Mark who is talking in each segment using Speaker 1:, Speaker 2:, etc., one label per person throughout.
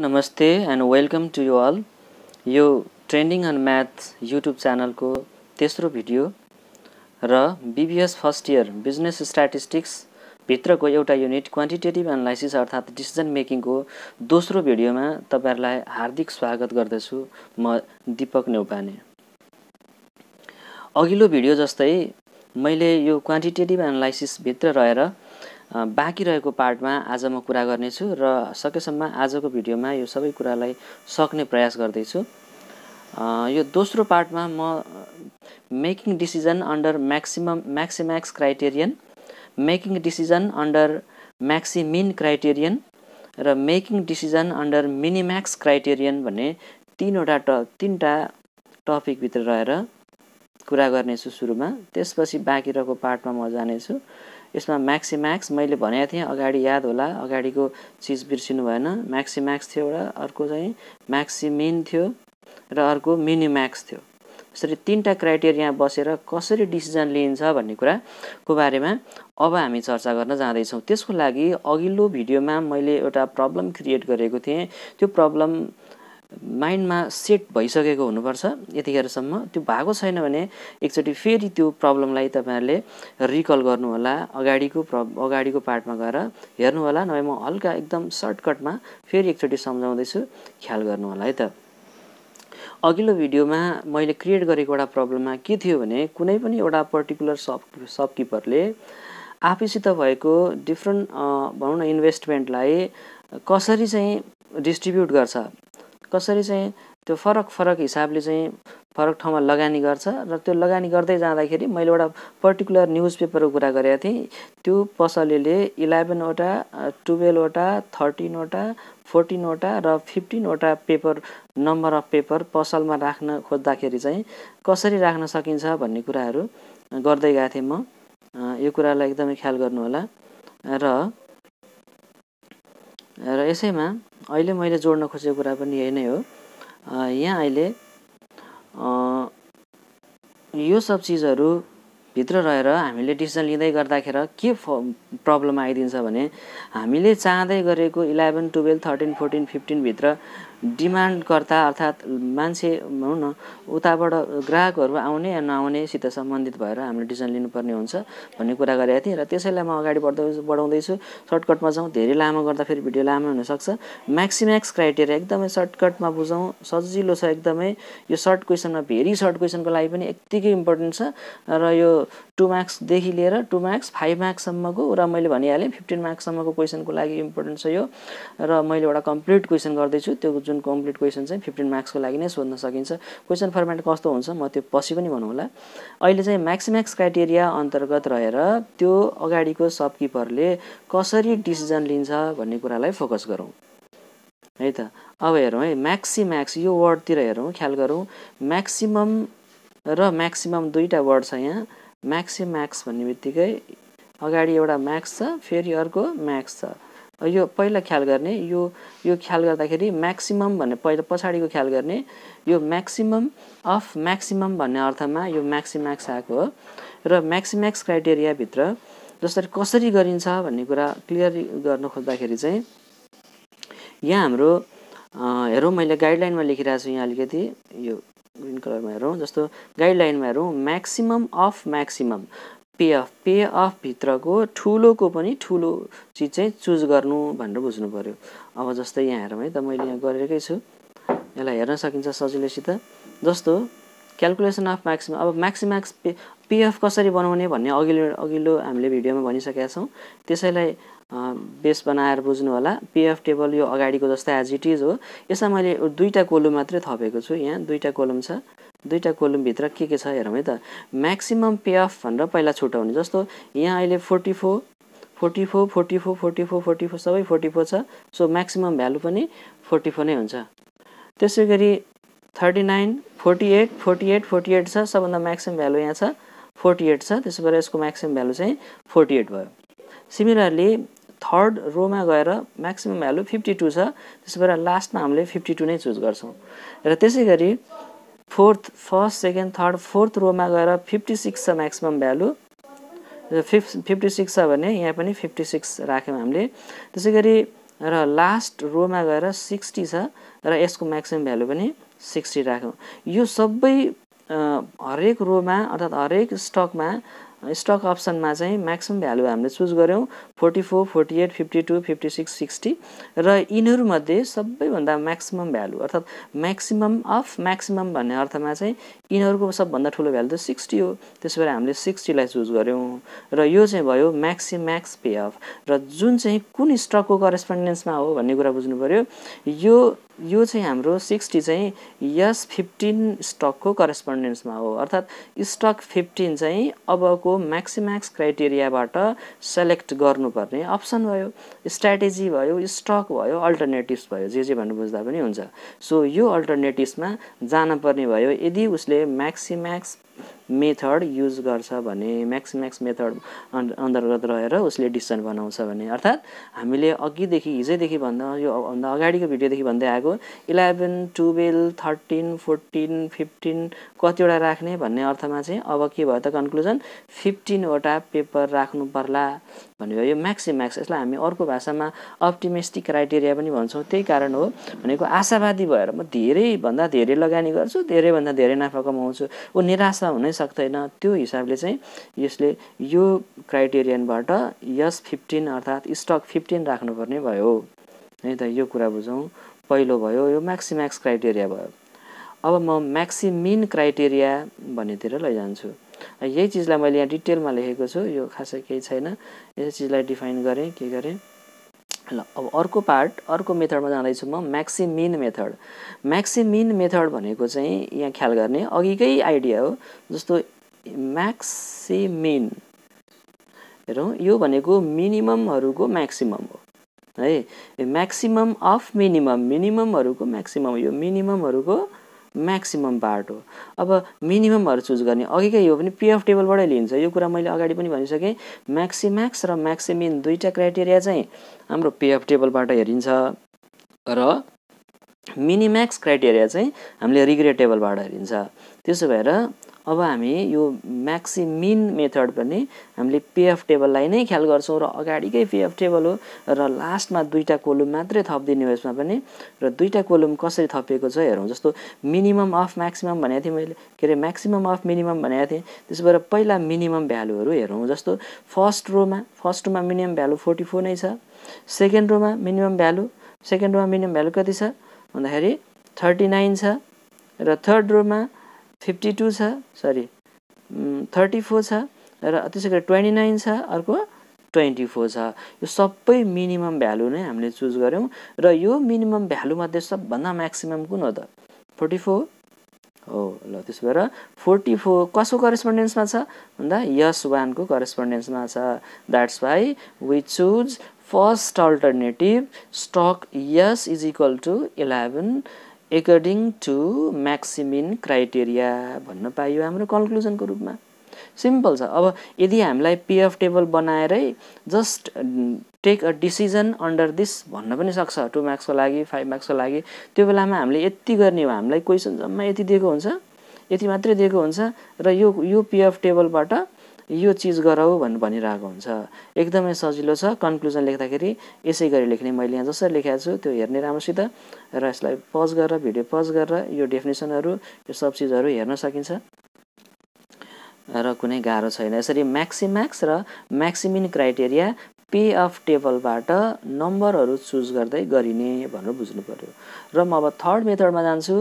Speaker 1: नमस्ते and welcome to you all यो trending on math YouTube च्यानलको तेस्रो भिडियो र बिबिएस फर्स्ट इयर बिजनेस भित्रको एउटा युनिट क्वान्टिटेटिभ एनालाइसिस अर्थात् डिसिजन मेकिङको दोस्रो भिडियोमा तपाईँहरूलाई हार्दिक स्वागत गर्दछु म दिपक नेउपाने अघिल्लो भिडियो जस्तै मैले यो क्वान्टिटेटिभ एनालाइसिसभित्र रहेर बाँकी रहेको पार्टमा आज म कुरा गर्नेछु र सकेसम्म आजको भिडियोमा यो सबै कुरालाई सक्ने प्रयास गर्दैछु यो दोस्रो पार्टमा म making decision under maximum maximax criterion making decision under maximin criterion र making decision under minimax criterion भन्ने तिनवटा ट तिनवटा टपिकभित्र रहेर कुरा गर्नेछु सुरुमा त्यसपछि बाँकी रहेको पार्टमा म जानेछु यसमा म्याक्सिम्याक्स मैले भनेको थिएँ अगाडि याद होला अगाडिको चिज बिर्सिनु भएन म्याक्सिम्याक्स थियो एउटा अर्को चाहिँ म्याक्सिमिन थियो र अर्को मिनिम्याक्स थियो यसरी तिनवटा क्राइटेरिया बसेर कसरी डिसिजन लिइन्छ भन्ने कुराको बारेमा अब हामी चर्चा गर्न जाँदैछौँ त्यसको लागि अघिल्लो भिडियोमा मैले एउटा प्रब्लम क्रिएट गरेको थिएँ त्यो प्रब्लम माइन्डमा सेट भइसकेको हुनुपर्छ यतिखेरसम्म त्यो भएको छैन भने एकचोटि फेरि त्यो प्रब्लमलाई तपाईँहरूले रिकल गर्नुहोला अगाडिको प्र अगाडिको पार्टमा गएर हेर्नुहोला नभए म हल्का एकदम सर्टकटमा फेरि एकचोटि सम्झाउँदैछु ख्याल गर्नुहोला है त अघिल्लो भिडियोमा मैले क्रिएट गरेको एउटा प्रब्लममा के थियो भने कुनै पनि एउटा पर्टिकुलर सप सपकिपरले आफैसित भएको डिफ्रेन्ट भनौँ न इन्भेस्टमेन्टलाई कसरी चाहिँ डिस्ट्रिब्युट गर्छ कसरी चाहिँ त्यो फरक फरक हिसाबले चाहिँ फरक ठाउँमा लगानी गर्छ र त्यो लगानी गर्दै जाँदाखेरि मैले एउटा पर्टिकुलर न्युज पेपरको कुरा गरेको थिएँ त्यो पसलेले इलेभेनवटा टुवेल्भवटा थर्टिनवटा फोर्टिनवटा र फिफ्टिनवटा पेपर नम्बर अफ पेपर पसलमा राख्न खोज्दाखेरि चाहिँ कसरी राख्न सकिन्छ भन्ने कुराहरू गर्दै गएको थिएँ म यो कुरालाई एकदमै ख्याल गर्नुहोला र र यसैमा अहिले मैले जोड्न खोजेको कुरा पनि यही नै हो यहाँ अहिले यो सब चिजहरू भित्र रहेर हामीले डिसिजन लिँदै गर्दाखेरि के प्रब्लम आइदिन्छ भने हामीले चाहँदै गरेको इलेभेन टुवेल्भ थर्टिन फोर्टिन फिफ्टिनभित्र डिमान्डकर्ता अर्थात् मान्छे भनौँ न उताबाट ग्राहकहरू आउने या नआउनेसित सम्बन्धित भएर हामीले डिसिजन लिनुपर्ने हुन्छ भन्ने कुरा गरेका थिएँ र त्यसैलाई म अगाडि बढ्दै बढाउँदैछु सर्टकटमा जाउँ धेरै लामो गर्दा फेरि भिडियो लामो हुनसक्छ म्याक्सिम्याक्स क्राइटेरिया एकदमै सर्टकटमा बुझौँ सजिलो छ एकदमै यो सर्ट क्वेसनमा भेरी सर्ट क्वेसनको लागि पनि यत्तिकै इम्पोर्टेन्ट छ र यो टु मार्क्सदेखि लिएर टु मार्क्स फाइभ मार्क्ससम्मको र मैले भनिहालेँ फिफ्टिन मार्क्ससम्मको क्वेसनको लागि इम्पोर्टेन्ट छ यो र मैले एउटा कम्प्लिट क्वेसन गर्दैछु त्यो जुन जुन कम्प्लिट क्वेसन चाहिँ फिफ्टिन मार्क्सको लागि नै सोध्न सकिन्छ क्वेसन फर्मेट कस्तो हुन्छ म त्यो पछि पनि भनौँ होला अहिले चाहिँ म्याक्सिम्याक्स क्राइटेरिया अन्तर्गत रहेर त्यो अगाडिको सबकिपरले कसरी डिसिजन लिन्छ भन्ने कुरालाई फोकस गरौँ है त अब हेरौँ है म्याक्सिम्याक्स यो वर्डतिर हेरौँ ख्याल गरौँ म्याक्सिमम र म्याक्सिमम दुईवटा वर्ड छ यहाँ म्याक्सिम्याक्स भन्ने बित्तिकै अगाडि एउटा म्याक्स छ फेरि अर्को म्याक्स छ यो पहिला ख्याल गर्ने यो यो ख्याल गर्दाखेरि म्याक्सिमम भन्ने पहिला पछाडिको ख्याल गर्ने यो म्याक्सिमम अफ म्याक्सिमम भन्ने अर्थमा यो म्याक्सिम्याक्स आएको हो र म्याक्सिम्याक्स क्राइटेरियाभित्र जसरी कसरी गरिन्छ भन्ने कुरा क्लियर गर्न खोज्दाखेरि चाहिँ यहाँ हाम्रो हेरौँ मैले गाइडलाइनमा लेखिरहेको छु यहाँ अलिकति यो ग्रिन कलरमा हेरौँ जस्तो गाइडलाइनमा हेरौँ maximum of maximum payoff पे अफभित्रको ठुलोको पनि ठुलो चिज चाहिँ चुज गर्नु भनेर बुझ्नु पऱ्यो अब जस्तै यहाँ हेरौँ है त मैले यहाँ गरेकै छु यसलाई हेर्न सकिन्छ सजिलैसित जस्तो क्यालकुलेसन अफ म्याक्सिमम अब म्याक्सिम्याक्स पे पिएफ कसरी बनाउने भन्ने अघिल्लो अघिल्लो हामीले भिडियोमा भनिसकेका छौँ त्यसैलाई बेस बनाएर बुझ्नु होला पिएफ टेबल यो अगाडिको जस्तै एज इट इज हो यसमा मैले दुईवटा कोलम मात्रै थपेको छु यहाँ दुईवटा कोलम छ दुईवटा कोलमभित्र के के छ हेरौँ है त म्याक्सिमम् पे अफ भनेर पहिला छुट्याउने जस्तो यहाँ अहिले forty four forty four forty four forty four forty four सबै फोर्टी फोर छ सो म्याक्सिमम् भ्यालु पनि फोर्टी फोर नै हुन्छ त्यसै गरी thirty nine forty eight forty eight forty eight छ सबभन्दा म्याक्सिमम् भ्यालु यहाँ छ फोर्टी एट छ त्यसो भएर यसको म्याक्सिमम् भ्यालु चाहिँ फोर्टी एट भयो सिमिलरली थर्ड रोमा गएर म्याक्सिमम् भ्यालु फिफ्टी टू छ त्यसो भएर लास्टमा हामीले फिफ्टी टू नै चुज गर्छौँ र त्यसै गरी fourth first second third fourth रोमा गएर फिफ्टी सिक्स छ म्याक्सिमम् भ्यालु र फिफ्थ फिफ्टी सिक्स छ भने यहाँ पनि फिफ्टी सिक्स राख्यौँ हामीले त्यसै गरी र लास्ट रोमा गएर सिक्सटी छ र यसको म्याक्सिमम् भ्यालु पनि सिक्सटी राख्यौँ यो सबै हरेक रोमा अर्थात् हरेक स्टकमा स्टक अप्सनमा चाहिँ म्याक्सिमम् भ्यालु हामीले चुज गऱ्यौँ forty four forty eight fifty two fifty six sixty र यिनीहरूमध्ये सबैभन्दा म्याक्सिमम् भ्यालु अर्थात् म्याक्सिमम् अफ म्याक्सिमम् भन्ने अर्थमा चाहिँ यिनीहरूको सबभन्दा ठुलो भ्यालु त सिक्सटी हो त्यसो भएर हामीले सिक्सटीलाई चुज गऱ्यौँ र यो चाहिँ भयो म्याक्सिम म्याक्स पे अफ र जुन चाहिँ कुन स्टकको करेस्पोन्डेन्समा हो भन्ने कुरा बुझ्नु पऱ्यो यो यो चाहिँ हाम्रो सिक्सटी चाहिँ यस फिफ्टिन स्टकको करेस्पोन्डेन्समा हो अर्थात् स्टक फिफ्टिन चाहिँ अबको म्याक्सिम्याक्स क्राइटेरियाबाट सेलेक्ट गर्नुपर्ने अप्सन भयो स्ट्राटेजी भयो स्टक भयो अल्टरनेटिभ्स भयो जे जे भन्नु बुझ्दा पनि हुन्छ सो यो अल्टरनेटिभ्समा जानुपर्ने भयो यदि उसले म्याक्सिम्याक्स मेथड युज गर्छ भने म्याक्स म्याक्स मेथड अन्तर्गत रहेर उसले डिसिजन बनाउँछ भने अर्थात् हामीले अघिदेखि हिजैदेखि भन्दा यो भन्दा अगाडिको भिडियोदेखि भन्दै आएको eleven twelve thirteen fourteen fifteen कतिवटा राख्ने भन्ने अर्थमा चाहिँ अब के भयो त कन्क्लुजन फिफ्टिनवटा पेपर राख्नु पर्ला भन्ने यो म्याक्सिम्याक्स यसलाई हामी अर्को भाषामा अप्टिमिस्टिक क्राइटेरिया पनि भन्छौँ त्यही कारण हो भनेको आशावादी भएर म धेरैभन्दा धेरै लगानी गर्छु धेरैभन्दा धेरै नाफा कमाउँछु ऊ निराशा हुनै सक्दैन त्यो हिसाबले चाहिँ यसले यो क्राइटेरियनबाट यस फिफ्टिन अर्थात् स्टक फिफ्टिन राख्नुपर्ने भयो है त यो कुरा बुझौँ पहिलो भयो यो म्याक्सिम्याक्स क्राइटेरिया भयो अब म म्याक्सिमिन क्राइटेरिया भन्नेतिर लैजान्छु यही चिजलाई मैले यहाँ डिटेलमा लेखेको छु यो खासै केही छैन यस चिजलाई डिफाइन गरेँ के गरेँ ल अब अर्को पार्ट अर्को मेथडमा जाँदैछु म म्याक्सिमिन मेथड म्याक्सिमिन मेथड भनेको चाहिँ यहाँ ख्याल गर्ने अघिकै आइडिया हो जस्तो म्याक्सिमिन हेरौँ यो भनेको मिनिममहरूको म्याक्सिमम हो है म्याक्सिमम अफ मिनिमम मिनिममहरूको म्याक्सिमम यो मिनिममहरूको म्याक्सिमम् पार्ट हो अब मिनिममहरू चुज गर्ने अघिकै यो पनि पिएफ टेबलबाटै लिन्छ यो कुरा मैले अगाडि पनि भनिसकेँ म्याक्सिम्याक्स र म्याक्सिमिन दुईवटा क्राइटेरिया चाहिँ हाम्रो पिएफ टेबलबाट हेरिन्छ र मिनिम्याक्स क्राइटेरिया चाहिँ हामीले रिग्रेटेबलबाट हेरिन्छ त्यसो भएर अब हामी यो म्याक्सिमिन मेथड पनि हामीले पेएफ टेबललाई नै ख्याल गर्छौँ र अगाडिकै पेएफ टेबल हो र लास्टमा दुईवटा कोलुम मात्रै थपिदिने हो यसमा पनि र दुईवटा कोलुम कसरी थपिएको छ हेरौँ जस्तो मिनिमम अफ म्याक्सिमम भनेको थिएँ मैले के अरे म्याक्सिमम अफ मिनिमम भनेको थिएँ त्यसो भएर पहिला मिनिमम भ्यालुहरू हेरौँ जस्तो फर्स्ट रोमा फर्स्ट रोमा मिनिमम भ्यालु फोर्टी फोर नै छ सेकेन्ड रोमा मिनिमम भ्यालु सेकेन्ड रोमा मिनिमम भ्यालु कति छ भन्दाखेरि थर्टी नाइन छ र थर्ड रोमा फिफ्टी टू छ सरी थर्टी फोर छ र त्यसै गरी ट्वेन्टी नाइन छ अर्को ट्वेन्टी फोर छ यो सबै मिनिमम भ्यालु नै हामीले चुज गऱ्यौँ र यो मिनिमम भ्यालुमध्ये सबभन्दा म्याक्सिमम कुन हो त फोर्टी फोर हो ल त्यसो भएर फोर्टी फोर कसको करेस्पोन्डेन्समा छ भन्दा यस वानको करेस्पोन्डेन्समा छ that's why we choose first alternative stock S is equal to eleven according to maximin criteria भन्न पाइयो हाम्रो कन्क्लुजनको रूपमा सिम्पल छ अब यदि हामीलाई पिएफ टेबल बनाएरै just take a decision under this भन्न पनि सक्छ टु मार्क्सको लागि फाइभ मार्क्सको लागि त्यो बेलामा हामीले यति गर्ने हो हामीलाई क्वेसन जम्मा यति दिएको हुन्छ यति मात्रै दिएको हुन्छ र यो यो पिएफ टेबलबाट यो चिज गराऊ भनेर भनिरहेको हुन्छ एकदमै सजिलो छ कन्क्लुजन लेख्दाखेरि यसै गरी लेख्ने मैले यहाँ जसरी लेखाएको छु त्यो हेर्ने राम्रोसित र यसलाई पज गरेर भिडियो पज गरेर यो डेफिनेसनहरू यो सब चिजहरू हेर्न सकिन्छ र कुनै गाह्रो छैन यसरी म्याक्सिम्याक्स र म्याक्सिमिन क्राइटेरिया पे अफ टेबलबाट नम्बरहरू चुज गर्दै गरिने भनेर बुझ्नु पऱ्यो र म अब थर्ड मेथडमा जान्छु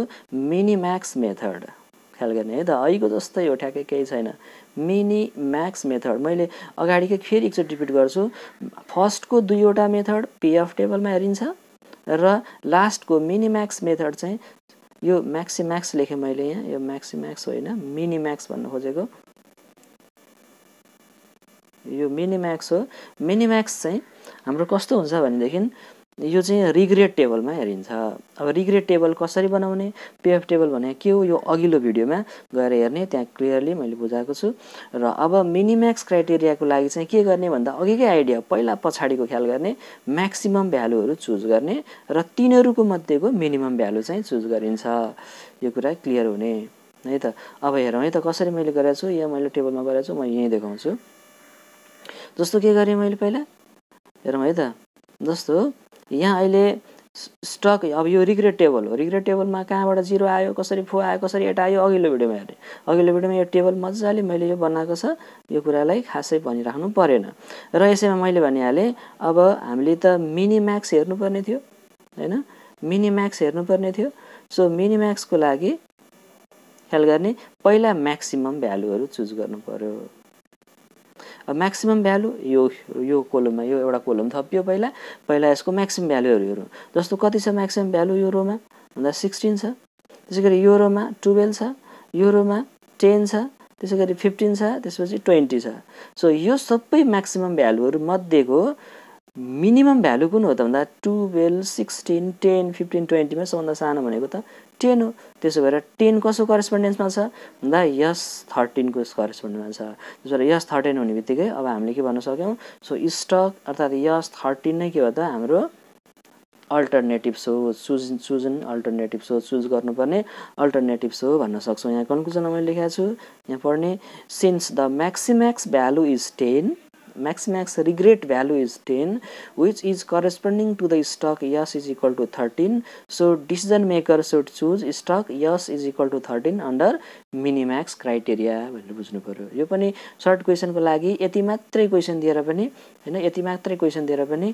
Speaker 1: मिनिम्याक्स मेथड ख्याल गर्ने है त अहिलेको जस्तै हो ठ्याक्कै केही छैन मिनी म्याक्स मेथड मैले अगाडिकै फेरि एकचोटि रिपिट गर्छु फर्स्टको दुईवटा मेथड पिएफ टेबलमा हेरिन्छ र लास्टको मिनी म्याक्स मेथड चाहिँ यो म्याक्सी म्याक्स लेखेँ मैले यहाँ यो म्याक्सी म्याक्स होइन मिनी म्याक्स भन्नु खोजेको यो मिनी म्याक्स हो मिनी म्याक्स चाहिँ हाम्रो कस्तो हुन्छ भनेदेखि यो चाहिँ रिग्रेट टेबलमा हेरिन्छ अब रिग्रेट टेबल कसरी बनाउने पिएफ टेबल भने के हो यो अघिल्लो भिडियोमा गएर हेर्ने त्यहाँ क्लियरली मैले बुझाएको छु र अब मिनिम्याक्स क्राइटेरियाको लागि चाहिँ के गर्ने भन्दा अघिकै आइडिया पहिला पछाडिको ख्याल गर्ने म्याक्सिमम भ्यालुहरू चुज गर्ने र तिनीहरूको मध्येको मिनिमम भ्यालु चाहिँ चुज गरिन्छ यो कुरा क्लियर हुने है त अब हेरौँ है त कसरी मैले गरेको छु या मैले टेबलमा गरेको छु म यहीँ देखाउँछु जस्तो के गरेँ मैले पहिला हेरौँ है त जस्तो यहाँ अहिले स्टक अब यो रिग्रेट टेबल हो रिग्रेट रिग्रेटेबलमा कहाँबाट जिरो आयो कसरी फो आयो कसरी एट आयो अघिल्लो भिडियोमा हेर्ने अघिल्लो भिडियोमा यो टेबल मजाले मैले यो बनाएको छ यो कुरालाई खासै भनिराख्नु परेन र यसैमा मैले भनिहालेँ अब हामीले त मिनिम्याक्स हेर्नुपर्ने थियो होइन मिनिम्याक्स हेर्नुपर्ने थियो सो मिनिम्याक्सको लागि ख्याल गर्ने पहिला म्याक्सिमम् भ्यालुहरू चुज गर्नु पऱ्यो म्याक्सिमम् भ्यालु यो यो कोलममा यो एउटा कोलम थपियो पहिला पहिला यसको म्याक्सिमम् भ्यालुहरू हेरौँ जस्तो कति छ म्याक्सिमम् भ्यालु यो रोमा भन्दा सिक्सटिन छ त्यसै गरी यो रोमा टुवेल्भ छ यो रोमा टेन छ त्यसै गरी फिफ्टिन छ त्यसपछि ट्वेन्टी छ सो यो सबै म्याक्सिमम् भ्यालुहरू मध्येको मिनिमम भ्यालु कुन हो त भन्दा टुवेल्भ सिक्सटिन टेन फिफ्टिन ट्वेन्टीमा सबभन्दा सानो भनेको त टेन हो त्यसो भएर टेन कसको करेस्पोन्डेन्समा छ भन्दा यस थर्टिनको करेस्पोन्डेन्समा छ त्यसो भएर यस थर्टिन हुने बित्तिकै अब हामीले के भन्न सक्यौँ सो स्टक अर्थात् यस थर्टिन नै के हो त हाम्रो alternative so choose chosen alternative so choose गर्नुपर्ने अल्टरनेटिभ सो भन्न सक्छौँ यहाँ कन्क्लुजनमा मैले लेखाएको छु यहाँ पढ्ने since the maximax value is ten maximax regret value is 10 which is corresponding to the stock yes is equal to 13 so decision maker should choose stock yes is equal to 13 under minimax criteria भनेर बुझ्नु पर्यो यो पनि short क्वेसनको लागि यति मात्रै question दिएर पनि होइन यति मात्रै क्वेसन दिएर पनि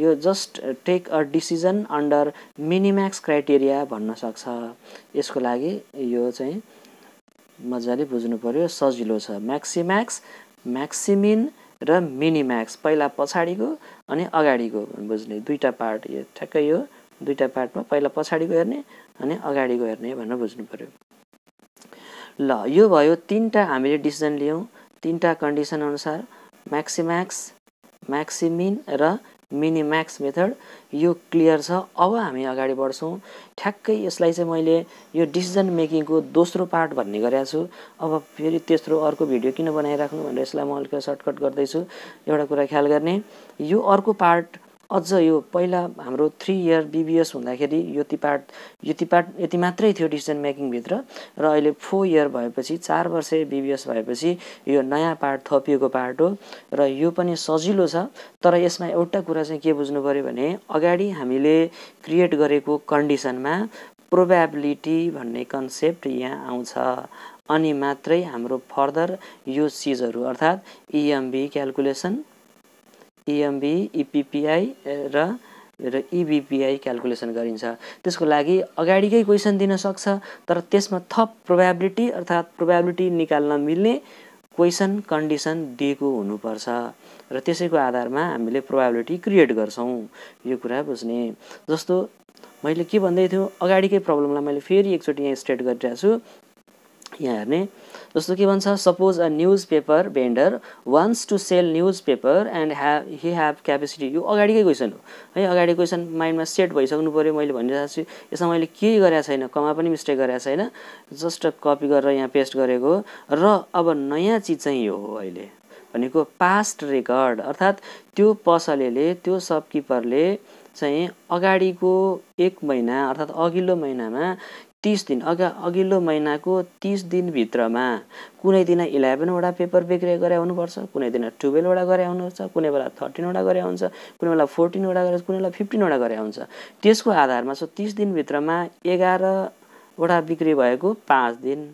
Speaker 1: यो just take a decision under minimax criteria भन्न सक्छ यसको लागि यो चाहिँ मजाले बुझ्नु पऱ्यो सजिलो छ म्याक्सिम्याक्स म्याक्सिमिन र मिनिम्याक्स पहिला पछाडिको अनि अगाडिको बुझ्ने दुईवटा पार्ट यो ठ्याक्कै यो दुईवटा पार्टमा पहिला पछाडिको हेर्ने अनि अगाडिको हेर्ने भनेर बुझ्नु पऱ्यो ल यो भयो तिनवटा हामीले डिसिजन लियौँ तिनवटा अनुसार म्याक्सिम्याक्स म्याक्सिमिन र मिनी म्याक्स मेथड यो क्लियर छ अब हामी अगाडि बढ्छौँ ठ्याक्कै यसलाई चाहिँ मैले यो डिसिजन मेकिङको दोस्रो पार्ट भन्ने गरेको छु अब फेरि तेस्रो अर्को भिडियो किन बनाइराख्नु भनेर यसलाई म अलिकति सर्टकट गर्दैछु एउटा कुरा ख्याल गर्ने यो अर्को पार्ट अझ यो पहिला हाम्रो थ्री इयर बिबिएस हुँदाखेरि यो पार्ट यो पार्ट यति मात्रै थियो डिसिजन मेकिङभित्र र अहिले फोर इयर भएपछि चार वर्ष बिबिएस भएपछि यो नयाँ पार्ट थपिएको पार्ट हो र यो पनि सजिलो छ तर यसमा एउटा कुरा चाहिँ के बुझ्नु पऱ्यो भने अगाडि हामीले क्रिएट गरेको कन्डिसनमा प्रोबेबिलिटी भन्ने कन्सेप्ट यहाँ आउँछ अनि मात्रै हाम्रो फर्दर यो चिजहरू अर्थात् EMV e calculation EMV EVPI e eh, र र इबिपिआई e क्यालकुलेसन गरिन्छ त्यसको लागि अगाडिकै क्वेसन दिन सक्छ तर त्यसमा थप प्रोभाबिलिटी अर्थात् प्रोभाबिलिटी निकाल्न मिल्ने क्वेसन कन्डिसन दिएको हुनुपर्छ र त्यसैको आधारमा हामीले प्रोभाबिलिटी क्रिएट गर्छौँ यो कुरा बुझ्ने जस्तो मैले के भन्दै थियो अगाडिकै प्रब्लमलाई मैले फेरि एकचोटि यहाँ स्टेट गरिरहेको छु यहाँ हेर्ने जस्तो के भन्छ suppose a newspaper vendor wants to sell newspaper and have he have capacity यो अगाडिकै क्वेसन हो है अगाडि क्वेसन माइन्डमा सेट भइसक्नु पऱ्यो मैले भनिरहेको छु यसमा मैले केही गरेको छैन कमा पनि मिस्टेक गरेको छैन जस्ट कपी गरेर यहाँ पेस्ट गरेको र अब नयाँ चिज चाहिँ यो हो अहिले भनेको पास्ट रेकर्ड अर्थात् त्यो पसलेले त्यो सपकिपरले चाहिँ अगाडिको एक महिना अर्थात् अघिल्लो महिनामा तिस दिन अघि अघिल्लो महिनाको तिस दिनभित्रमा कुनै दिन इलेभेनवटा पेपर बिक्री गरे आउनुपर्छ कुनै दिन टुवेल्भवटा गरे आउनुपर्छ कुनै बेला थर्टिनवटा गरे हुन्छ कुनै बेला फोर्टिनवटा गरे कुनै बेला फिफ्टिनवटा गरे हुन्छ त्यसको आधारमा सो तिस दिनभित्रमा एघारवटा बिक्री भएको पाँच दिन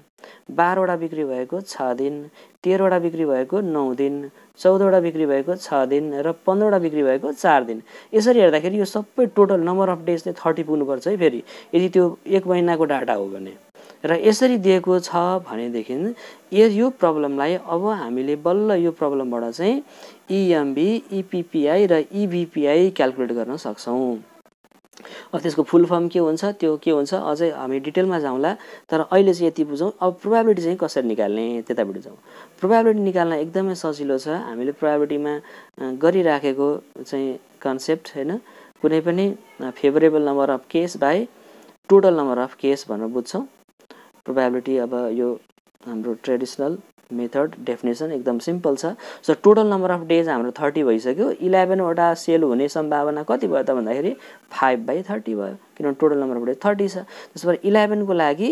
Speaker 1: बाह्रवटा बिक्री भएको छ दिन तेह्रवटा बिक्री भएको नौ दिन चौधवटा बिक्री भएको छ दिन र पन्ध्रवटा बिक्री भएको चार दिन यसरी हेर्दाखेरि यो सबै टोटल नम्बर अफ डेज चाहिँ थर्टी पुग्नुपर्छ है फेरि यदि त्यो एक महिनाको डाटा हो भने र यसरी दिएको छ भनेदेखि यो प्रब्लमलाई अब हामीले बल्ल यो प्रब्लमबाट चाहिँ इएमबी e इपिपिआई e र इबिपिआई e क्यालकुलेट गर्न सक्छौँ अब त्यसको फुल फर्म के हुन्छ त्यो के हुन्छ अझै हामी डिटेलमा जाउँला तर अहिले चाहिँ यति बुझौँ अब प्रोभाबिलिटी चाहिँ कसरी निकाल्ने त्यतापट्टि जाउँ प्रोभाबिलिटी निकाल्न एकदमै सजिलो छ हामीले प्रोभाबिलिटीमा गरिराखेको चाहिँ कन्सेप्ट होइन कुनै पनि favourable number of case by total number of case भनेर बुझ्छौँ प्रोभाबिलिटी अब यो हाम्रो ट्रेडिसनल मेथड डेफिनेसन एकदम सिम्पल छ so total number of days हाम्रो थर्टी भइसक्यो इलेभेनवटा सेल हुने सम्भावना कति भयो त भन्दाखेरि फाइभ बाई थर्टी भयो किनभने total number of days thirty छ त्यसबाट इलेभेनको लागि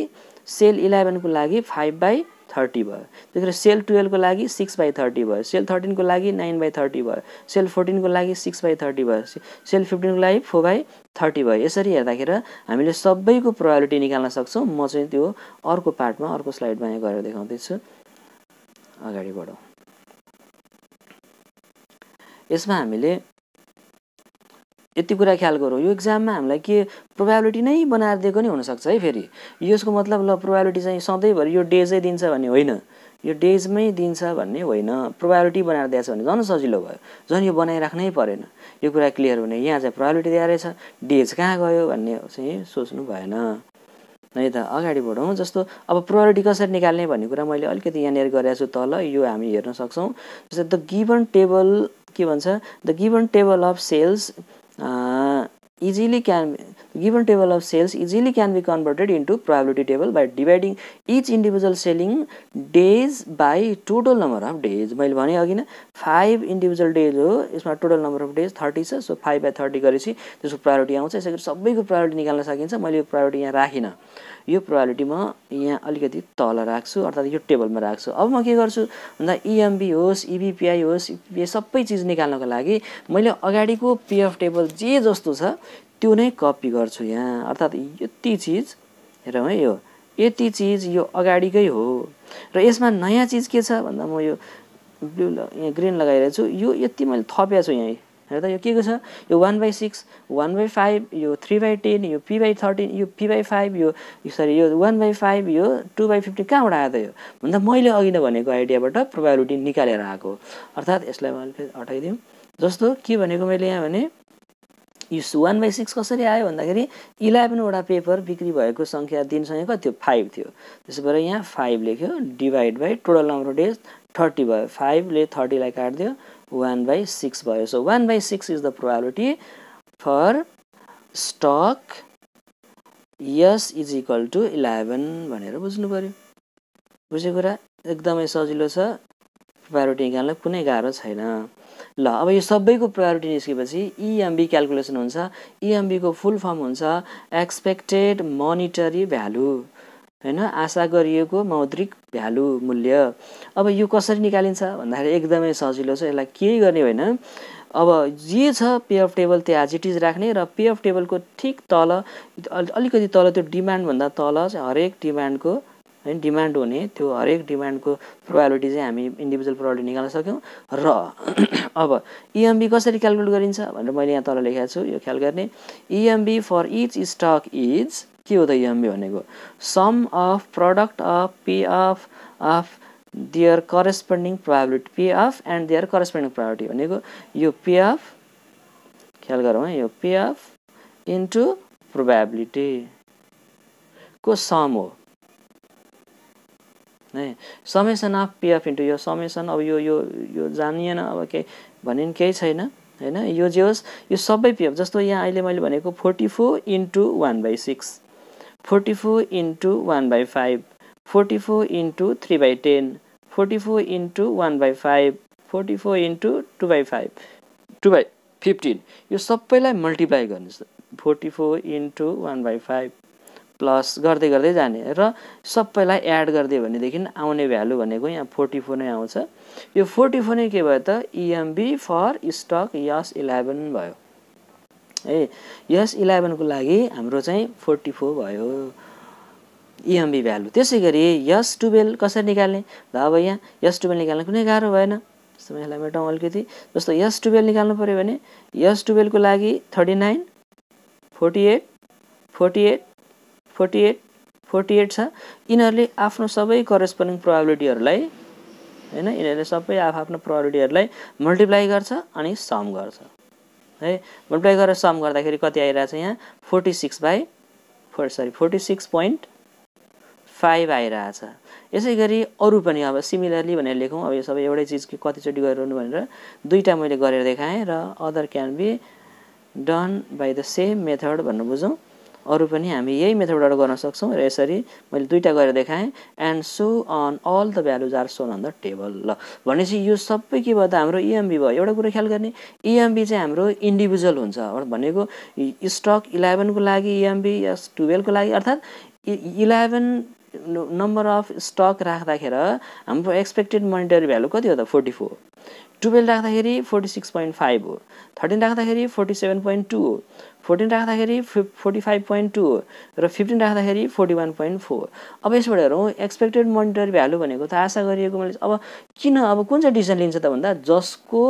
Speaker 1: सेल इलेभेनको लागि फाइभ बाई थर्टी भयो त्यसरी सेल टुवेल्भको लागि सिक्स बाई थर्टी भयो सेल थर्टिनको लागि नाइन बाई थर्टी भयो सेल फोर्टिनको लागि सिक्स बाई थर्टी भयो सेल फिफ्टिनको लागि फोर बाई थर्टी भयो यसरी हेर्दाखेरि हामीले सबैको प्रायोरिटी निकाल्न सक्छौँ म चाहिँ त्यो अर्को पार्टमा अर्को स्लाइडमा यहाँ गरेर देखाउँदैछु अगाडि बढौँ यसमा हामीले यति कुरा ख्याल गरौँ यो इक्जाममा हामीलाई के प्रोभाबिलिटी नै बनाएर दिएको नि हुनसक्छ है फेरि यसको मतलब ल प्रोभाबिलिटी चाहिँ सधैँभरि यो डेजै दिन्छ भन्ने होइन यो डेजमै दिन्छ भन्ने होइन प्रोभाबिलिटी बनाएर दिएछ भने झन् सजिलो भयो झन् यो बनाइराख्नै परेन यो कुरा क्लियर हुने यहाँ चाहिँ प्रोभाबिलिटी दिएर रहेछ डेज कहाँ गयो भन्ने चाहिँ सोच्नु भएन नै त अगाडि बढौँ जस्तो अब प्रोरिटी कसरी निकाल्ने भन्ने कुरा मैले अलिकति यहाँनिर गरेको छु तल यो हामी हेर्न सक्छौँ जस्तै द गिभन टेबल के भन्छ the given table of sales easily can the given table of sales easily can be converted into probability table by dividing each individual selling days by total number of days मैले भने अघि नै five individual days हो यसमा total number of days thirty छ so five by thirty गरेपछि त्यसको priority आउँछ यसरी सबैको प्रायोरिटी निकाल्न सकिन्छ मैले यो प्रायोरिटी यहाँ राखिनँ यो प्रोबेबिलिटी म यहाँ अलिकति तल राख्छु अर्थात् यो टेबलमा राख्छु अब म के गर्छु भन्दा इएमबी e होस् इबिपिआई e होस् इपिपिआई e सबै चिज निकाल्नको लागि मैले अगाडिको पिएफ टेबल जे जस्तो छ त्यो नै कपी गर्छु यहाँ अर्थात् यति चिज हेरौँ है यो यति चिज यो अगाडिकै हो र यसमा नयाँ चिज के छ भन्दा म यो ब्लु यहाँ ग्रिन लगाइरहेको छु यो यति मैले थपेको छु यहीँ त यो के को छ यो one by six one by five यो थ्री बाई टेन यो पी बाई थर्टिन यो पी बाई फाइभ यो सरी यो वान बाई फाइभ यो टू बाई फिफ्टिन कहाँबाट आयो त यो भन्दा मैले अघि नै भनेको आइडियाबाट प्रोभाबिलिटी निकालेर आएको अर्थात् यसलाई मैले फेरि हटाइदिउँ जस्तो के भनेको मैले यहाँ भने यो वान बाई सिक्स कसरी आयो भन्दाखेरि इलेभेनवटा पेपर बिक्री भएको सङ्ख्या दिनसँग कति थियो फाइभ थियो त्यसो भएर यहाँ फाइभ लेख्यो divide by total number of days thirty भयो फाइभले थर्टीलाई काटिदियो वान बाई सिक्स भयो so one by six is the probability for stock S is equal to eleven भनेर बुझ्नु पऱ्यो बुझेको कुरा एकदमै सजिलो छ प्रायोरिटी निकाल्न कुनै गाह्रो छैन ल अब यो सबैको प्रायोरिटी निस्केपछि इएमबी e क्यालकुलेसन हुन्छ इएमबीको फुल फर्म हुन्छ एक्सपेक्टेड मोनिटरी भ्यालु होइन आशा गरिएको मौद्रिक भ्यालु मूल्य अब यो कसरी निकालिन्छ भन्दाखेरि एकदमै सजिलो छ यसलाई केही गर्ने होइन अब जे छ पे अफ टेबल त्यहाँ एज इट इज राख्ने र पे अफ टेबलको ठिक तल अलिकति तल त्यो डिमान्डभन्दा तल चाहिँ हरेक डिमान्डको होइन डिमान्ड हुने त्यो हरेक डिमान्डको प्रोभाबिलिटी चाहिँ हामी इन्डिभिजुअल प्रोभाबिलिटी निकाल्न सक्यौँ र अब इएमबी e कसरी क्यालकुलेट गरिन्छ भनेर मैले यहाँ तल लेखाएको छु यो ख्याल गर्ने EMV for each stock is के हो त एमबी भनेको sum of product of payoff of their corresponding priority payoff and their corresponding priority भनेको यो पे अफ ख्याल गरौँ है यो पे अफ इन्टु प्रोभाबिलिटी को सम हो है summation of payoff into यो समेसन अब यो यो यो जानिएन अब केही भने केही छैन होइन यो जे होस् यो सबै पिएफ जस्तो यहाँ अहिले मैले भनेको forty four into one by six forty four into one by five forty four into three by ten forty four into one by five forty four into two by five two by fifteen यो सबैलाई multiply गर्नुहोस् forty four into one by five plus गर्दै गर्दै जाने र सबैलाई add गरिदियो भनेदेखि आउने भ्यालु भनेको यहाँ फोर्टी फोर नै आउँछ यो फोर्टी फोर नै के भयो त EMV for stock S eleven भयो है यस इलेभेनको लागि हाम्रो चाहिँ फोर्टी फोर भयो इएमबी e भ्यालु त्यसै गरी यस टुवेल्भ कसरी निकाल्ने ल अब यहाँ यस टुवेल्भ निकाल्न कुनै गाह्रो भएन जस्तो यसलाई मेटाउँ अलिकति जस्तो यस टुवेल्भ निकाल्नु पऱ्यो भने यस टुवेल्भको लागि thirty nine forty eight forty eight forty eight forty eight छ यिनीहरूले आफ्नो सबै करेस्पोन्डिङ प्रोबेबिलिटीहरूलाई होइन यिनीहरूले सबै आफ आफ्नो प्रोबिलिटीहरूलाई मल्टिप्लाई गर्छ अनि सम गर्छ है मल्टिप्लाई गरेर सम गर्दाखेरि कति आइरहेछ यहाँ forty six by four sorry forty six point five आइरहेछ यसै गरी अरू पनि अब सिमिलरली भनेर लेखौँ अब यो सबै एउटै चिज कतिचोटि गरिरहनु भनेर दुईवटा मैले गरेर देखाएँ र other can be done by the same method भन्नु बुझौँ अरू पनि हामी यही मेथडबाट गर्न सक्छौँ र यसरी मैले दुईवटा गरेर देखाएँ and so on all the values are shown on the table ल भनेपछि यो सबै के भयो त हाम्रो इएमबी e भयो एउटा कुरो ख्याल गर्ने इएमबी e चाहिँ हाम्रो इन्डिभिजुअल हुन्छ भनेको स्टक इलेभेनको लागि इएमबी e या टुवेल्भको लागि अर्थात् इलेभेन नम्बर अफ स्टक राख्दाखेरि हाम्रो एक्सपेक्टेड मोनिटरी भ्यालु कति हो त फोर्टी फोर टुवेल्भ राख्दाखेरि फोर्टी सिक्स पोइन्ट फाइभ हो थर्टिन राख्दाखेरि फोर्टी सेभेन पोइन्ट टू हो फोर्टिन राख्दाखेरि फि फोर्टी फाइभ पोइन्ट टू हो र फिफ्टिन राख्दाखेरि फोर्टी वान पोइन्ट फोर अब यसबाट हेरौँ एक्सपेक्टेड मोनिटरी भ्यालु भनेको त आशा गरिएको मैले अब किन अब कुन चाहिँ डिसिजन लिन्छ त भन्दा जसको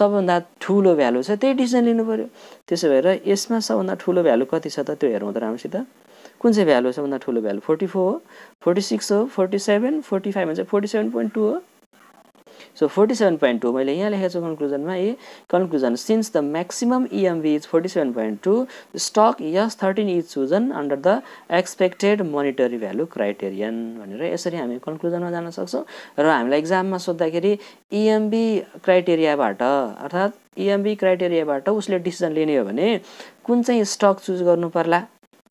Speaker 1: सबभन्दा ठुलो भ्यालु छ त्यही डिसिजन लिनु पऱ्यो त्यसो भएर यसमा सबभन्दा ठुलो भ्यालु कति छ त त्यो हेरौँ त राम्रोसित कुन चाहिँ भ्यालु सबभन्दा ठुलो भ्यालु फोर्टी फोर हो फोर्टी सिक्स हो फोर्टी सेभेन फोर्टी फाइभ भन्छ फोर्टी सेभेन पोइन्ट टू हो so forty seven point two मैले यहाँ लेखेको छु कन्क्लुजनमा a conclusion since the maximum EMV is forty seven point two stock S thirteen is chosen under the expected monetary value criterion भनेर यसरी हामी कन्क्लुजनमा जान सक्छौँ र हामीलाई इक्जाममा सोद्धाखेरि इएमबी e क्राइटेरियाबाट अर्थात् इएमबी e क्राइटेरियाबाट उसले डिसिजन लिने हो भने कुन चाहिँ स्टक चुज गर्नु पर्ला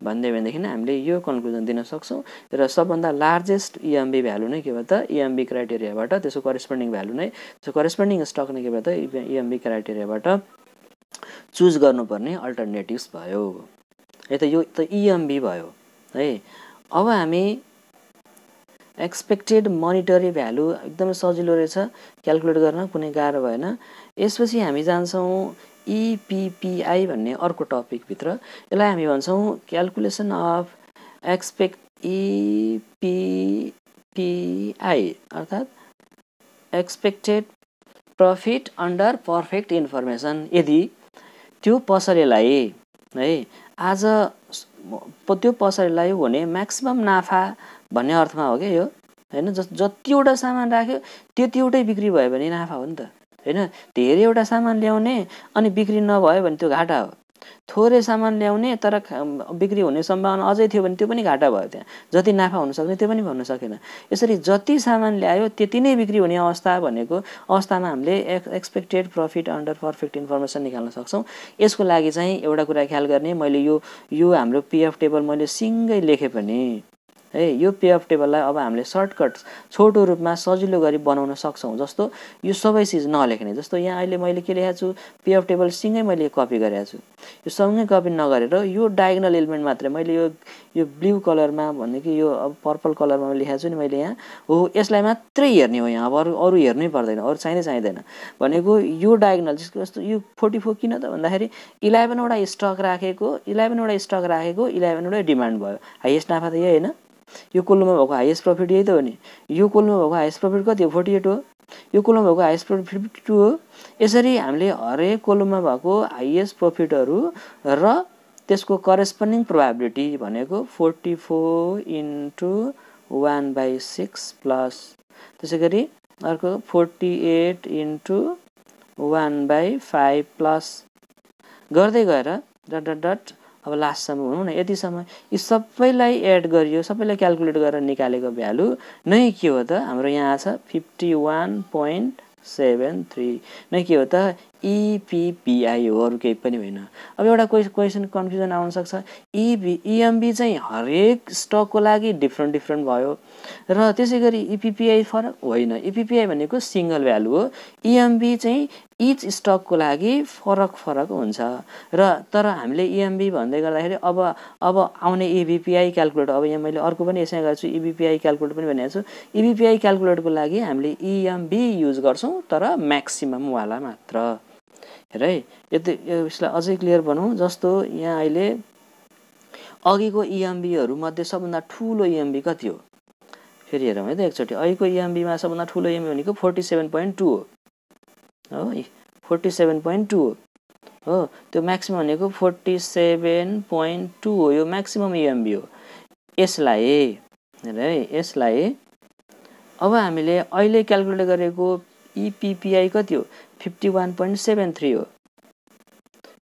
Speaker 1: भनिदियो भनेदेखि हामीले यो कन्क्लुजन दिन सक्छौँ र सबभन्दा लार्जेस्ट इएमबी भ्यालु नै के भयो त इएमबी e क्राइटेरियाबाट त्यसको करेस्पोन्डिङ भ्यालु नै त्यसको करेस्पोन्डिङ स्टक नै के भयो त इएमबी क्राइटेरियाबाट चुज गर्नुपर्ने अल्टरनेटिभ्स भयो है त यो त इएमबी e भयो है अब हामी एक्सपेक्टेड मोनिटरी भ्यालु एकदमै सजिलो रहेछ क्यालकुलेट गर्न कुनै गाह्रो भएन यसपछि हामी जान्छौँ इपिपिआई भन्ने अर्को टपिकभित्र यसलाई हामी भन्छौँ क्यालकुलेसन अफ एक्सपेक्ट इपिपिआई अर्थात् expected profit under perfect information यदि त्यो पसलेलाई है आज त्यो पसलेलाई भने म्याक्सिमम् नाफा भन्ने अर्थमा हो क्या यो होइन जतिवटा सामान राख्यो त्यतिवटै बिक्री भयो भने नाफा हो नि त होइन धेरैवटा सामान ल्याउने अनि बिक्री नभयो भने त्यो घाटा हो थोरै सामान ल्याउने तर बिक्री हुने सम्भावना अझै थियो भने त्यो पनि घाटा भयो त्यहाँ जति नाफा हुनसक्ने त्यो पनि भन्न सकेन यसरी जति सामान ल्यायो त्यति नै बिक्री हुने अवस्था भनेको अवस्थामा हामीले expected profit under perfect information निकाल्न सक्छौँ यसको लागि चाहिँ एउटा कुरा ख्याल गर्ने मैले यो यो हाम्रो पिएफ टेबल मैले सिँगै लेखेँ पनि है यो पे अफ टेबललाई अब हामीले सर्टकट छोटो रूपमा सजिलो गरी बनाउन सक्छौँ जस्तो यो सबै चिज नलेख्ने जस्तो यहाँ अहिले मैले के लेखेको छु अफ टेबल सिँगै मैले कपी गरेको छु यो सँगै कपी नगरेर यो डायगनल एलिमेन्ट मात्रै मैले यो यो ब्लु कलरमा भन्ने यो अब पर्पल कलरमा लेखेको छु नि मैले यहाँ हो यसलाई मात्रै हेर्ने हो यहाँ अब अरू अरू हेर्नै पर्दैन अरू चाहिँदै चाहिँदैन भनेको यो डायगनल जसको जस्तो यो फोर्टी फोर किन त भन्दाखेरि इलेभेनवटा स्टक राखेको इलेभेनवटा स्टक राखेको इलेभेनवटै डिमान्ड भयो हाइएस्ट नाफा त यही होइन यो कोल्लोमा भएको हाइएस्ट प्रफिट यही त हो नि यो कोल्लोमा भएको हाइएस्ट प्रफिट कति हो फोर्टी एट हो यो कोलममा भएको हाइएस्ट प्रफिट फिफ्टी टू हो यसरी हामीले हरेक कोलममा भएको हाइएस्ट प्रफिटहरू र त्यसको करेस्पोन्डिङ प्रोभाबिलिटी भनेको forty four into one by six plus त्यसै गरी अर्को forty eight into one by five plus गर्दै गएर डट डट डट अब लास्टसम्म भनौँ न यतिसम्म यी सबैलाई एड गरियो सबैलाई क्यालकुलेट गरेर निकालेको भ्यालु नै के हो त हाम्रो यहाँ छ fifty one point seven three नै के हो त इपिपिआई e हो अरू केही पनि होइन अब एउटा कोइ क्वेसन कन्फ्युजन आउनसक्छ इबी इएमबी चाहिँ हरेक स्टकको लागि डिफ्रेन्ट डिफ्रेन्ट भयो र त्यसै गरी इपिपिआई e फरक होइन इपिपिआई e भनेको सिङ्गल भ्यालु हो इएमबी चाहिँ इच स्टकको लागि फरक फरक हुन्छ र तर हामीले इएमबी e भन्दै गर्दाखेरि अब अब आउने इबिपिआई e क्यालकुलेटर अब यहाँ मैले अर्को पनि यसै गर्छु इबिपिआई क्यालकुलेटर पनि भनेको छु इबिपिआई e क्यालकुलेटरको लागि हामीले इएमबी युज गर्छौँ तर म्याक्सिममवाला मात्र हेर है यति यसलाई अझै क्लियर भनौँ जस्तो यहाँ अहिले अघिको इएमबीहरूमध्ये सबभन्दा ठुलो इएमबी कति हो फेरि हेरौँ है त एकचोटि अहिलेको इएमबीमा सबभन्दा ठुलो इएमबी भनेको फोर्टी सेभेन पोइन्ट टू हो हो फोर्टी सेभेन पोइन्ट टू हो हो त्यो म्याक्सिमम भनेको फोर्टी सेभेन पोइन्ट टू हो यो म्याक्सिमम् युएमबी e हो यसलाई है यसलाई अब हामीले अहिले क्यालकुलेट गरेको इपिपिआई e कति हो fifty one point seven three हो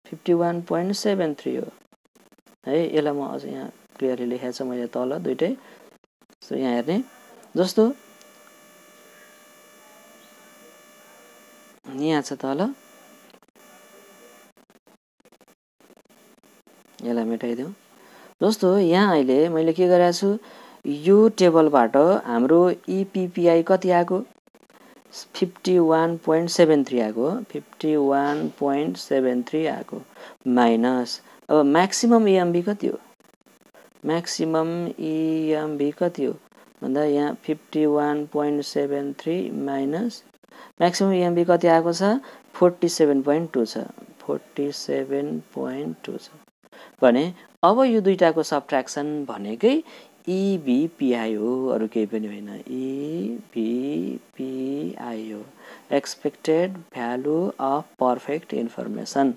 Speaker 1: fifty one point seven three हो है यसलाई म अझ यहाँ क्लियरली लेखाएको छ मैले तल दुइटै सो यहाँ हेर्ने जस्तो यहाँ छ तल यसलाई मेटाइदिउँ जस्तो यहाँ अहिले मैले के गरेको छु यो टेबलबाट हाम्रो इपिपिआई कति आएको fifty one point seven three आएको fifty one point seven three आएको माइनस अब म्याक्सिमम् इएमबी कति हो म्याक्सिमम् इएमबी कति हो भन्दा यहाँ fifty one point seven three minus maximum EMV e कति आएको छ फोर्टी सेभेन पोइन्ट टू छ फोर्टी सेभेन पोइन्ट टू छ भने अब यो दुइटाको सब्ट्र्याक्सन भनेकै इबिपिआई e हो अरू केही पनि होइन इबिपिआई e हो expected value of perfect information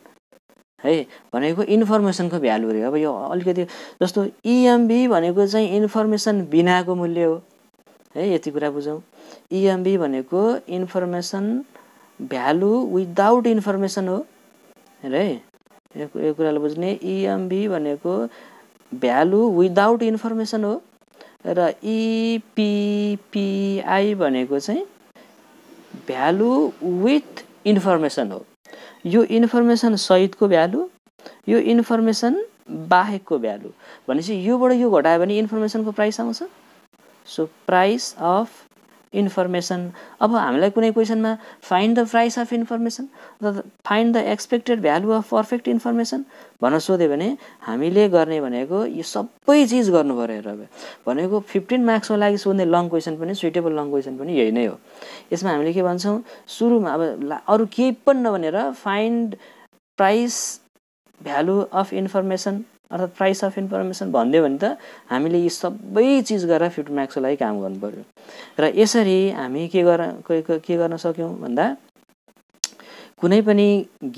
Speaker 1: है भनेको इन्फर्मेसनको भ्यालु अरे अब यो अलिकति जस्तो इएमबी भनेको चाहिँ इन्फर्मेसन बिनाको मूल्य हो है यति कुरा बुझौँ इएमबी e भनेको इन्फर्मेसन भ्यालु विदाउट इन्फर्मेसन हो है यो कुरालाई बुझ्ने इएमबी e भनेको भ्यालु विदाउट इन्फर्मेसन हो र इपिपिआई e भनेको चाहिँ भ्यालु विथ इन्फर्मेसन हो यो इन्फर्मेसन सहितको भ्यालु यो इन्फर्मेसन बाहेकको भ्यालु भनेपछि योबाट यो घटायो भने इन्फर्मेसनको प्राइस आउँछ सो प्राइस अफ इन्फर्मेसन अब हामीलाई कुनै क्वेसनमा find the price of information the find the expected value of perfect information भनेर सोध्यो भने हामीले गर्ने भनेको यो सबै चिज गर्नु पऱ्यो र भनेको फिफ्टिन मार्क्सको लागि सोध्ने लङ क्वेसन पनि सुइटेबल लङ क्वेसन पनि यही नै हो यसमा हामीले के भन्छौँ सुरुमा अब अरू केही पनि नभनेर find price value of information अर्थात् प्राइस अफ इन्फर्मेसन भनिदियो भने त हामीले यी सबै चिज गरेर फिफ्टी म्याक्सको लागि काम गर्नु पऱ्यो र यसरी हामी के गर्न के गर्न सक्यौँ भन्दा कुनै पनि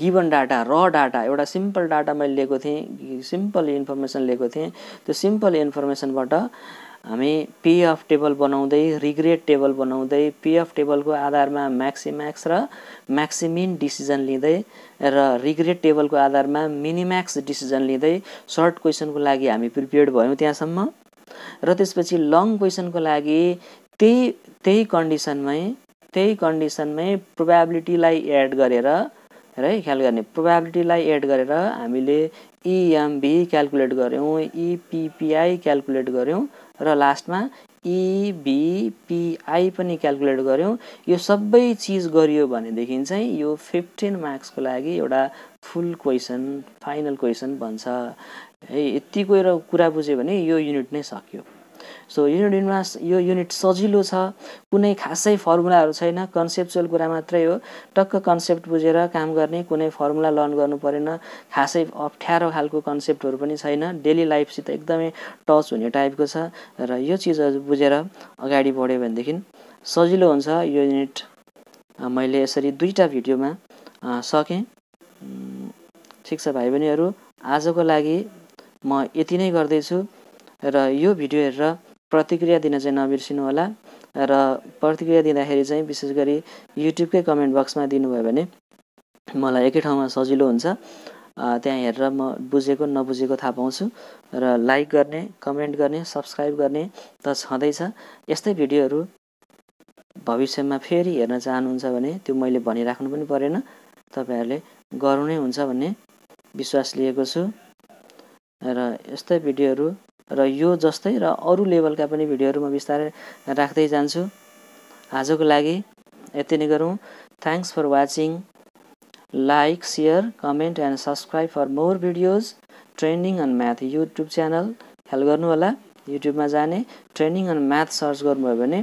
Speaker 1: गिभन डाटा र डाटा एउटा सिम्पल डाटा मैले लिएको थिएँ सिम्पल इन्फर्मेसन लिएको थिएँ त्यो सिम्पल इन्फर्मेसनबाट हामी पिएफ टेबल बनाउँदै रिग्रेट टेबल बनाउँदै पिएफ टेबलको आधारमा म्याक्सिम्याक्स र म्याक्सिमिन डिसिजन लिँदै र रिग्रेट टेबलको आधारमा मिनिम्याक्स डिसिजन लिँदै सर्ट क्वेसनको लागि हामी प्रिपेयर भयौँ त्यहाँसम्म र त्यसपछि लङ क्वेसनको लागि त्यही त्यही कन्डिसनमै त्यही कन्डिसनमै प्रोभाबिलिटीलाई एड गरेर र है ख्याल गर्ने प्रोभाबिलिटीलाई एड गरेर हामीले इएमबी क्यालकुलेट गऱ्यौँ इपिपिआई क्यालकुलेट गऱ्यौँ र लास्टमा इबिपिआई e, पनि क्यालकुलेट गऱ्यौँ यो सबै चिज गरियो भनेदेखि चाहिँ यो फिफ्टिन मार्क्सको लागि एउटा फुल क्वेसन फाइनल क्वेसन भन्छ है यतिको कुरा बुझ्यो भने यो युनिट नै सक्यो सो युनिट युनिटमा यो युनिट सजिलो छ कुनै खासै फर्मुलाहरू छैन कन्सेप्चुअल कुरा मात्रै हो टक्क कन्सेप्ट बुझेर काम गर्ने कुनै फर्मुला लर्न गर्नु परेन खासै अप्ठ्यारो खालको कन्सेप्टहरू पनि छैन डेली लाइफसित एकदमै टच हुने टाइपको छ र यो चिजहरू बुझेर अगाडि बढ्यो भनेदेखि सजिलो हुन्छ यो युनिट मैले यसरी दुईवटा भिडियोमा सकेँ ठिक छ भाइ बहिनीहरू आजको लागि म यति नै गर्दैछु र यो भिडियो हेरेर प्रतिक्रिया दिन चाहिँ नबिर्सिनु होला र प्रतिक्रिया दिँदाखेरि चाहिँ विशेष गरी युट्युबकै कमेन्ट बक्समा दिनुभयो भने मलाई एकै ठाउँमा सजिलो हुन्छ त्यहाँ हेरेर म बुझेको नबुझेको थाहा पाउँछु र लाइक गर्ने कमेन्ट गर्ने सब्सक्राइब गर्ने त छँदैछ यस्तै भिडियोहरू भविष्यमा फेरि हेर्न चाहनुहुन्छ भने त्यो मैले भनिराख्नु पनि परेन तपाईँहरूले गर्नु नै हुन्छ भन्ने विश्वास लिएको छु र यस्तै भिडियोहरू र यो जस्तै र अरू लेभलका पनि भिडियोहरू म बिस्तारै राख्दै जान्छु आजको लागि यति नै गरौँ thanks for watching like share comment and subscribe for more videos training on math YouTube channel ख्याल होला युट्युबमा जाने ट्रेनिङ अन म्याथ सर्च गर्नुभयो भने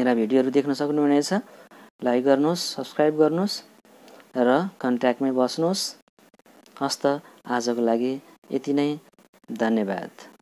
Speaker 1: मेरा भिडियोहरू देख्न सक्नुहुनेछ लाइक गर्नुहोस् सब्सक्राइब गर्नुहोस् र कन्ट्याक्टमै बस्नुहोस् हस्त आजको लागि यति नै धन्यवाद